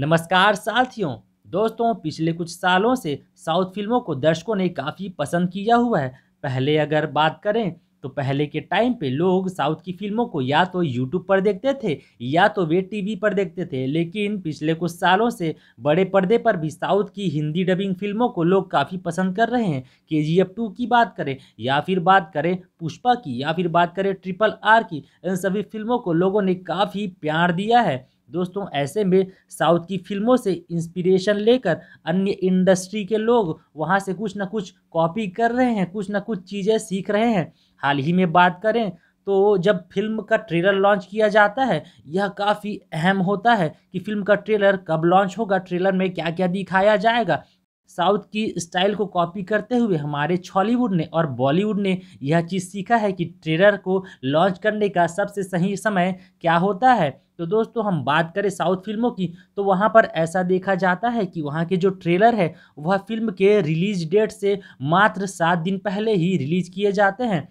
नमस्कार साथियों दोस्तों पिछले कुछ सालों से साउथ फिल्मों को दर्शकों ने काफ़ी पसंद किया हुआ है पहले अगर बात करें तो पहले के टाइम पे लोग साउथ की फिल्मों को या तो यूट्यूब पर देखते थे या तो वे टीवी पर देखते थे लेकिन पिछले कुछ सालों से बड़े पर्दे पर भी साउथ की हिंदी डबिंग फिल्मों को लोग काफ़ी पसंद कर रहे हैं के जी एफ टू की बात करें या फिर बात करें पुष्पा की या फिर बात करें ट्रिपल आर की इन सभी फिल्मों को लोगों ने काफ़ी प्यार दिया है दोस्तों ऐसे में साउथ की फिल्मों से इंस्पिरेशन लेकर अन्य इंडस्ट्री के लोग वहाँ से कुछ ना कुछ कॉपी कर रहे हैं कुछ ना कुछ चीज़ें सीख रहे हैं हाल ही में बात करें तो जब फिल्म का ट्रेलर लॉन्च किया जाता है यह काफ़ी अहम होता है कि फिल्म का ट्रेलर कब लॉन्च होगा ट्रेलर में क्या क्या दिखाया जाएगा साउथ की स्टाइल को कॉपी करते हुए हमारे छॉलीवुड ने और बॉलीवुड ने यह चीज़ सीखा है कि ट्रेलर को लॉन्च करने का सबसे सही समय क्या होता है तो दोस्तों हम बात करें साउथ फिल्मों की तो वहाँ पर ऐसा देखा जाता है कि वहाँ के जो ट्रेलर है वह फिल्म के रिलीज डेट से मात्र सात दिन पहले ही रिलीज किए जाते हैं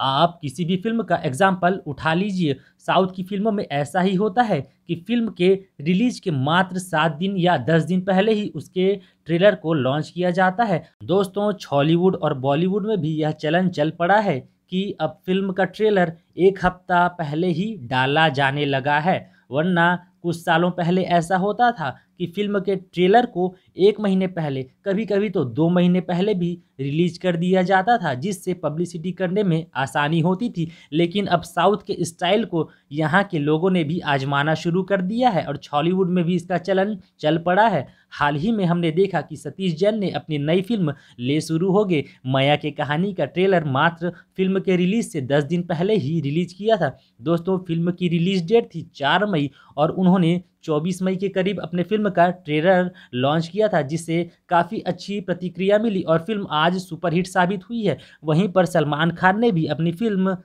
आप किसी भी फिल्म का एग्जाम्पल उठा लीजिए साउथ की फिल्मों में ऐसा ही होता है कि फिल्म के रिलीज के मात्र सात दिन या दस दिन पहले ही उसके ट्रेलर को लॉन्च किया जाता है दोस्तों छॉलीवुड और बॉलीवुड में भी यह चलन चल पड़ा है कि अब फिल्म का ट्रेलर एक हफ्ता पहले ही डाला जाने लगा है वरना कुछ सालों पहले ऐसा होता था कि फिल्म के ट्रेलर को एक महीने पहले कभी कभी तो दो महीने पहले भी रिलीज कर दिया जाता था जिससे पब्लिसिटी करने में आसानी होती थी लेकिन अब साउथ के स्टाइल को यहाँ के लोगों ने भी आजमाना शुरू कर दिया है और छॉलीवुड में भी इसका चलन चल पड़ा है हाल ही में हमने देखा कि सतीश जैन ने अपनी नई फिल्म ले शुरू हो गए माया के कहानी का ट्रेलर मात्र फिल्म के रिलीज से दस दिन पहले ही रिलीज किया था दोस्तों फिल्म की रिलीज डेट थी चार मई और उन्होंने 24 मई के करीब अपने फिल्म का ट्रेलर लॉन्च किया था जिससे काफ़ी अच्छी प्रतिक्रिया मिली और फिल्म आज सुपरहिट साबित हुई है वहीं पर सलमान खान ने भी अपनी फिल्म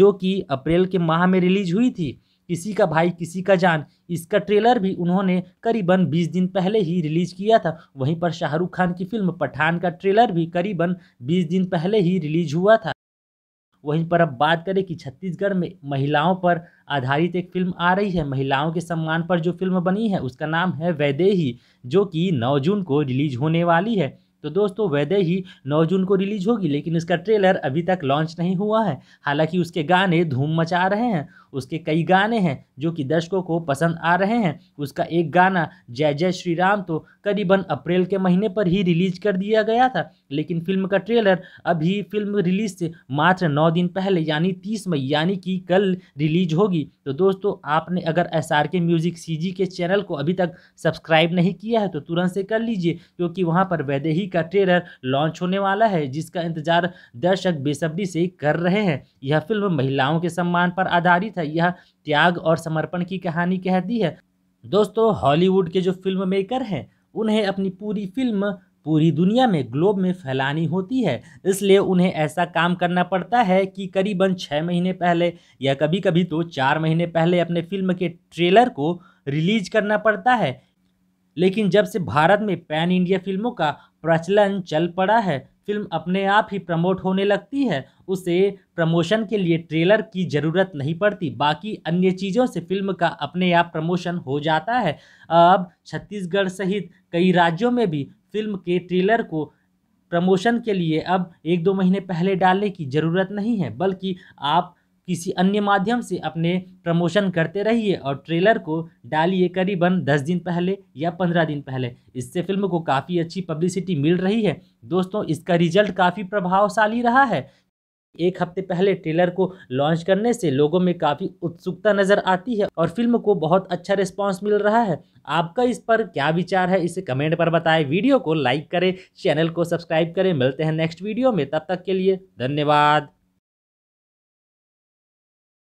जो कि अप्रैल के माह में रिलीज हुई थी किसी का भाई किसी का जान इसका ट्रेलर भी उन्होंने करीबन 20 दिन पहले ही रिलीज किया था वहीं पर शाहरुख खान की फिल्म पठान का ट्रेलर भी करीबन 20 दिन पहले ही रिलीज हुआ था वहीं पर अब बात करें कि छत्तीसगढ़ में महिलाओं पर आधारित एक फिल्म आ रही है महिलाओं के सम्मान पर जो फिल्म बनी है उसका नाम है वैदेही जो कि नौ जून को रिलीज होने वाली है तो दोस्तों वैदे ही 9 जून को रिलीज होगी लेकिन इसका ट्रेलर अभी तक लॉन्च नहीं हुआ है हालांकि उसके गाने धूम मचा रहे हैं उसके कई गाने हैं जो कि दर्शकों को पसंद आ रहे हैं उसका एक गाना जय जय श्री राम तो करीबन अप्रैल के महीने पर ही रिलीज कर दिया गया था लेकिन फिल्म का ट्रेलर अभी फिल्म रिलीज से मात्र नौ दिन पहले यानी तीस मई यानी कि कल रिलीज होगी तो दोस्तों आपने अगर एस आर के म्यूज़िक सी के चैनल को अभी तक सब्सक्राइब नहीं किया है तो तुरंत से कर लीजिए क्योंकि वहाँ पर वैदे ही का ट्रेलर लॉन्च होने वाला है जिसका इंतजार दर्शक बेसब्री से कर रहे हैं यह फिल्म महिलाओं के सम्मान पर आधारित है यह त्याग और समर्पण की कहानी कहती है दोस्तों हॉलीवुड के जो फिल्म मेकर हैं उन्हें अपनी पूरी फिल्म पूरी दुनिया में ग्लोब में फैलानी होती है इसलिए उन्हें ऐसा काम करना पड़ता है कि करीबन छः महीने पहले या कभी कभी तो चार महीने पहले अपने फिल्म के ट्रेलर को रिलीज करना पड़ता है लेकिन जब से भारत में पैन इंडिया फिल्मों का प्रचलन चल पड़ा है फिल्म अपने आप ही प्रमोट होने लगती है उसे प्रमोशन के लिए ट्रेलर की ज़रूरत नहीं पड़ती बाकी अन्य चीज़ों से फिल्म का अपने आप प्रमोशन हो जाता है अब छत्तीसगढ़ सहित कई राज्यों में भी फिल्म के ट्रेलर को प्रमोशन के लिए अब एक दो महीने पहले डालने की ज़रूरत नहीं है बल्कि आप किसी अन्य माध्यम से अपने प्रमोशन करते रहिए और ट्रेलर को डालिए करीबन दस दिन पहले या पंद्रह दिन पहले इससे फिल्म को काफ़ी अच्छी पब्लिसिटी मिल रही है दोस्तों इसका रिजल्ट काफ़ी प्रभावशाली रहा है एक हफ्ते पहले ट्रेलर को लॉन्च करने से लोगों में काफ़ी उत्सुकता नज़र आती है और फिल्म को बहुत अच्छा रिस्पांस मिल रहा है आपका इस पर क्या विचार है इसे कमेंट पर बताएं वीडियो को लाइक करें चैनल को सब्सक्राइब करें मिलते हैं नेक्स्ट वीडियो में तब तक के लिए धन्यवाद